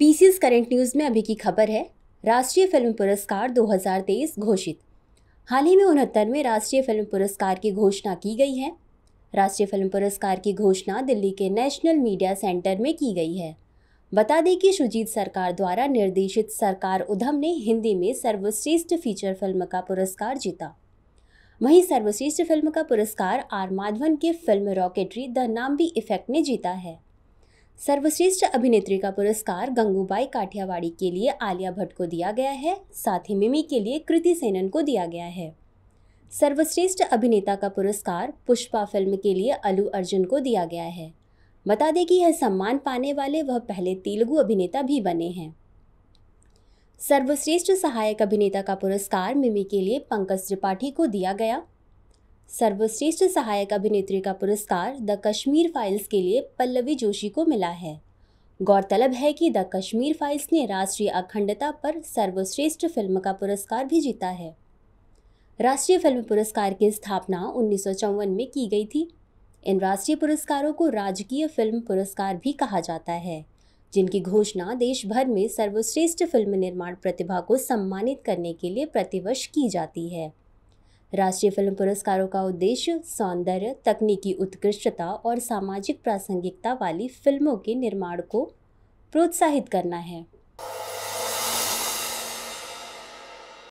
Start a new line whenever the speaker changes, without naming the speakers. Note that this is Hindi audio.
पीसीस करेंट न्यूज़ में अभी की खबर है राष्ट्रीय फिल्म पुरस्कार 2023 घोषित हाल ही में उनहत्तरवें राष्ट्रीय फिल्म पुरस्कार की घोषणा की गई है राष्ट्रीय फिल्म पुरस्कार की घोषणा दिल्ली के नेशनल मीडिया सेंटर में की गई है बता दें कि सुजीत सरकार द्वारा निर्देशित सरकार उधम ने हिंदी में सर्वश्रेष्ठ फीचर फिल्म का पुरस्कार जीता वहीं सर्वश्रेष्ठ फिल्म का पुरस्कार आर माधवन के film Rocketry the Nambi effect ने जीता है सर्वश्रेष्ठ अभिनेत्री का पुरस्कार गंगूबाई काठियावाड़ी के लिए आलिया भट्ट को दिया गया है साथ ही मिमी के लिए कृति सेनन को दिया गया है सर्वश्रेष्ठ अभिनेता का पुरस्कार पुष्पा फिल्म के लिए अलू अर्जुन को दिया गया है बता दें कि यह सम्मान पाने वाले वह पहले तेलुगु अभिनेता भी बने हैं सर्वश्रेष्ठ सहायक अभिनेता का पुरस्कार मिमी के लिए पंकज त्रिपाठी को दिया गया सर्वश्रेष्ठ सहायक अभिनेत्री का पुरस्कार द कश्मीर फाइल्स के लिए पल्लवी जोशी को मिला है गौरतलब है कि द कश्मीर फाइल्स ने राष्ट्रीय अखंडता पर सर्वश्रेष्ठ फिल्म का पुरस्कार भी जीता है राष्ट्रीय फिल्म पुरस्कार की स्थापना उन्नीस में की गई थी इन राष्ट्रीय पुरस्कारों को राजकीय फिल्म पुरस्कार भी कहा जाता है जिनकी घोषणा देश भर में सर्वश्रेष्ठ फिल्म निर्माण प्रतिभा को सम्मानित करने के लिए प्रतिवर्ष की जाती है राष्ट्रीय फिल्म पुरस्कारों का उद्देश्य सौंदर्य तकनीकी उत्कृष्टता और सामाजिक प्रासंगिकता वाली फिल्मों के निर्माण को प्रोत्साहित करना है